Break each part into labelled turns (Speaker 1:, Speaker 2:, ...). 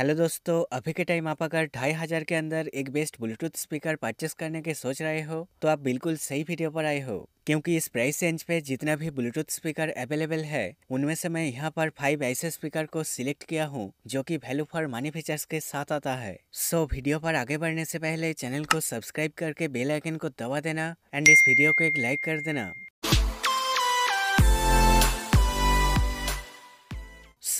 Speaker 1: hello दोस्तों अभी के टाइम आप अगर ढाई हज़ार के अंदर एक बेस्ट ब्लूटूथ स्पीकर परचेस करने के सोच रहे हो तो आप बिल्कुल सही वीडियो पर आए हो क्योंकि इस प्राइस रेंज पे जितना भी ब्लूटूथ स्पीकर अवेलेबल है उनमें से मैं यहाँ पर फाइव ऐसे स्पीकर को सिलेक्ट किया हूँ जो कि वैल्यू फॉर मनी फीचर्स के साथ आता है सो so, वीडियो पर आगे बढ़ने से पहले चैनल को सब्सक्राइब करके बेल आइकन को दबा देना एंड इस वीडियो को एक लाइक कर देना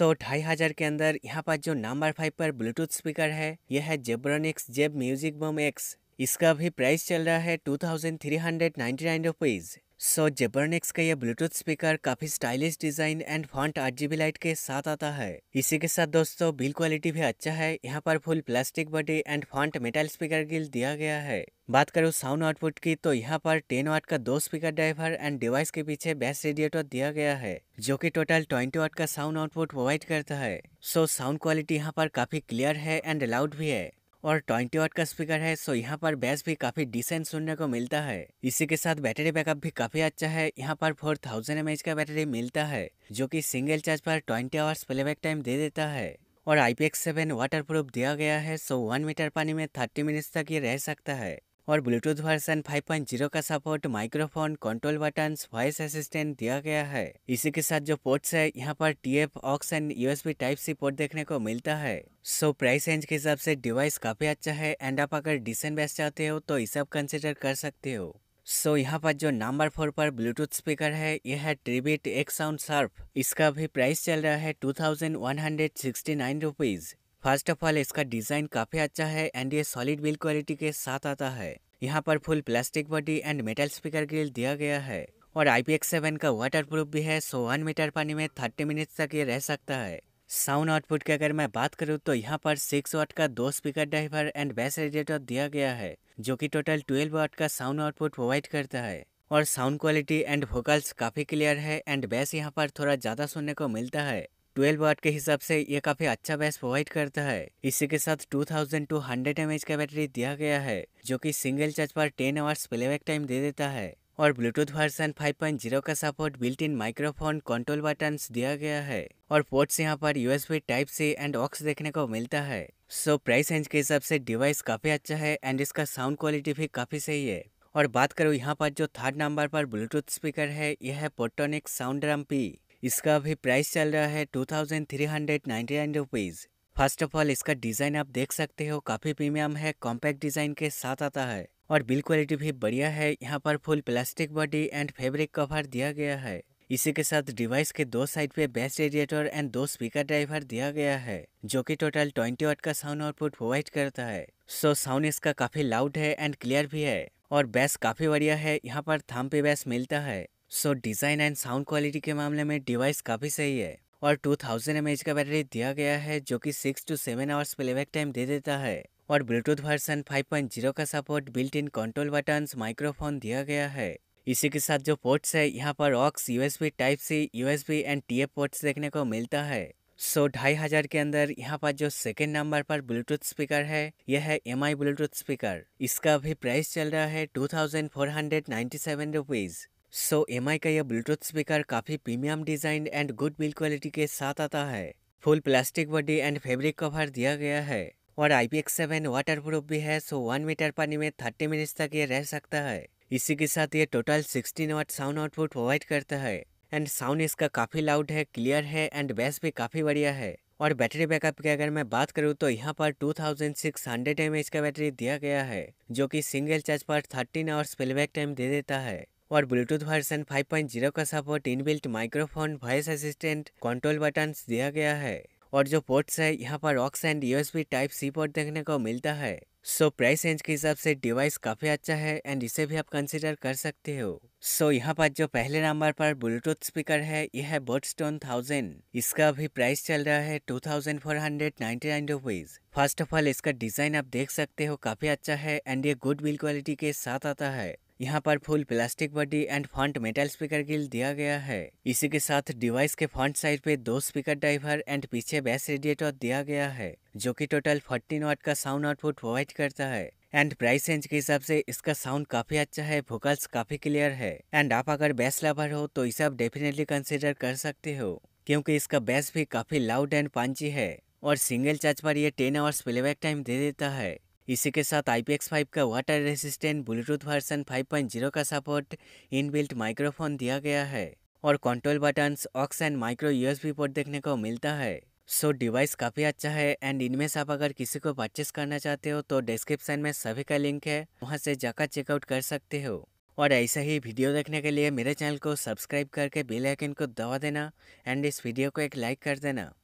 Speaker 1: सौ ढाई हजार के अंदर यहाँ पर जो नंबर फाइव पर ब्लूटूथ स्पीकर है यह है जेब्रोनिक्स जेब म्यूजिक बम एक्स इसका भी प्राइस चल रहा है two thousand three hundred ninety nine rupees so so, Zebronics का यह ब्लूटूथ स्पीकर काफी स्टाइलिश डिजाइन एंड फ्रंट आठ लाइट के साथ आता है इसी के साथ दोस्तों बिल क्वालिटी भी अच्छा है यहाँ पर full plastic body and front metal speaker grill दिया गया है बात करूँ साउंड आउटपुट की तो यहाँ पर 10 वाट का दो स्पीकर ड्राइवर एंड डिवाइस के पीछे बेस्ट रेडिएटर दिया गया है जो कि टोटल 20 वाट का साउंड आउटपुट प्रोवाइड करता है सो साउंड क्वालिटी यहाँ पर काफी क्लियर है एंड लाउड भी है और ट्वेंटी वाट का स्पीकर है सो यहाँ पर बेस भी काफ़ी डिसेंट सुनने को मिलता है इसी के साथ बैटरी बैकअप भी काफ़ी अच्छा है यहाँ पर फोर थाउजेंड एम का बैटरी मिलता है जो कि सिंगल चार्ज पर ट्वेंटी आवर्स प्लेबैक टाइम दे देता है और I P X seven waterproof दिया गया है सो वन मीटर पानी में थर्टी मिनट्स तक ये रह सकता है और ब्लूटूथ वर्सन 5.0 का support microphone control button voice assistant दिया गया है इसी के साथ जो पोर्ट्स है यहाँ पर T F aux and USB type C port देखने को मिलता है सो प्राइस रेंज के हिसाब से डिवाइस काफी अच्छा है एंड आप अगर डिसेंट बेस्ट चाहते हो तो इसे आप कंसिडर कर सकते हो सो so, यहाँ पर जो नंबर फोर पर ब्लूटूथ स्पीकर है यह है ट्रिबिट एक साउंड सर्फ इसका भी प्राइस चल रहा है two thousand one hundred sixty nine rupees first of all इसका डिज़ाइन काफ़ी अच्छा है एंड ये सॉलिड बिल क्वालिटी के साथ आता है यहाँ पर full plastic body and metal speaker grill दिया गया है और आई का वाटर प्रूफ भी है सो वन मीटर पानी में थर्टी मिनट तक ये रह सकता है साउंड आउटपुट की अगर मैं बात करूँ तो यहाँ पर सिक्स वाट का दो speaker driver and bass radiator दिया गया है जो कि टोटल ट्वेल्व वाट का साउंड आउटपुट प्रोवाइड करता है और साउंड क्वालिटी एंड वोकल्स काफ़ी क्लियर है एंड बेस यहाँ पर थोड़ा ज़्यादा सुनने को मिलता है 12 वाट के हिसाब से ये काफी अच्छा बैस प्रोवाइड करता है इसी के साथ 2200 एमएच का बैटरी दिया गया है जो कि सिंगल चार्ज पर 10 आवर्स प्लेबैक टाइम दे देता है और ब्लूटूथ वर्सन 5.0 का support built in microphone control button दिया गया है और पोर्ट्स यहाँ पर USB type C and aux देखने को मिलता है सो प्राइस रेंज के हिसाब से डिवाइस काफ़ी अच्छा है एंड इसका साउंड क्वालिटी भी काफ़ी सही है और बात करो यहाँ पर जो थर्ड नंबर पर ब्लूटूथ स्पीकर है यह है पोटोनिक साउंड रम पी इसका अभी प्राइस चल रहा है two thousand three hundred ninety nine rupees first of all इसका डिज़ाइन आप देख सकते हो काफ़ी प्रीमियम है कॉम्पैक्ट डिज़ाइन के साथ आता है और बिल क्वालिटी भी बढ़िया है यहाँ पर full plastic body and fabric cover दिया गया है इसी के साथ डिवाइस के दो साइड पे बेस्ट रेडिएटर एंड दो स्पीकर ड्राइवर दिया गया है जो कि टोटल 20 वाट का साउंड आउटपुट प्रोवाइड करता है सो so, साउंड इसका काफी लाउड है एंड क्लियर भी है और बेस काफी बढ़िया है यहाँ पर थाम पे बेस मिलता है so design and sound quality के मामले में डिवाइस काफ़ी सही है और 2000 थाउजेंड का बैटरी दिया गया है जो कि 6 टू 7 आवर्स प्लेबैक टाइम दे देता है और ब्लूटूथ वर्सन 5.0 का support built in control buttons microphone दिया गया है इसी के साथ जो पोर्ट्स है यहाँ पर aux U type C U and T ports देखने को मिलता है सो ढाई हज़ार के अंदर यहाँ पर जो सेकेंड नंबर पर ब्लूटूथ स्पीकर है यह है एम आई ब्लूटूथ स्पीकर इसका अभी प्राइस चल रहा है two thousand four hundred ninety seven rupees so M M का यह ब्लूटूथ स्पीकर काफ़ी premium design and good build quality के साथ आता है full plastic body and fabric cover दिया गया है और I P X seven waterproof भी है सो वन मीटर पानी में थर्टी मिनट्स तक ये रह सकता है इसी के साथ ये total sixteen watt sound output provide करता है एंड साउंड इसका काफ़ी लाउड है क्लियर है एंड बेस भी काफ़ी बढ़िया है और बैटरी बैकअप की अगर मैं बात करूँ तो यहाँ पर 2600 थाउजेंड का बैटरी दिया गया है जो कि सिंगल चार्ज पर 13 आवर्स फिलबैक टाइम दे देता है और ब्लूटूथ वर्सन 5.0 का support inbuilt microphone voice assistant control button दिया गया है और जो पोर्ट्स है यहाँ पर aux and USB type C port देखने को मिलता है सो प्राइस रेंज के हिसाब से डिवाइस काफ़ी अच्छा है एंड इसे भी आप कंसिडर कर सकते हो सो so, यहाँ पर जो पहले नंबर पर ब्लूटूथ स्पीकर है यह है स्टोन थाउजेंड इसका भी प्राइस चल रहा है two thousand four hundred ninety nine rupees first of all इसका डिज़ाइन आप देख सकते हो काफ़ी अच्छा है एंड ये गुड बिल क्वालिटी के साथ आता है यहाँ पर full plastic body and front metal speaker grill दिया गया है इसी के साथ डिवाइस के फ्रंट साइड पे दो स्पीकर ड्राइवर एंड पीछे बेस रेडिएटर दिया गया है जो कि टोटल 14 वाट का साउंड आउटपुट प्रोवाइड करता है एंड प्राइस रेंज के हिसाब से इसका साउंड काफी अच्छा है वोकल्स काफी क्लियर है एंड आप अगर बेस लवर हो तो इसे आप डेफिनेटली कंसिडर कर सकते हो क्योंकि इसका बेस भी काफी लाउड एंड पांची है और सिंगल चार्ज पर यह टेन आवर्स प्लेबैक टाइम दे देता है इसी के साथ आई पी एक्स फाइव का वाटर रेसिस्टेंट ब्लूटूथ वर्सन 5.0 का सपोर्ट इनबिल्ट माइक्रोफोन दिया गया है और control buttons aux and micro USB port देखने को मिलता है सो so, डिवाइस काफ़ी अच्छा है एंड इनमें से आप अगर किसी को परचेस करना चाहते हो तो डिस्क्रिप्शन में सभी का लिंक है वहाँ से जाकर चेकआउट कर सकते हो और ऐसा ही वीडियो देखने के लिए मेरे चैनल को सब्सक्राइब करके बेल आइकन को दबा देना एंड इस वीडियो को एक लाइक कर देना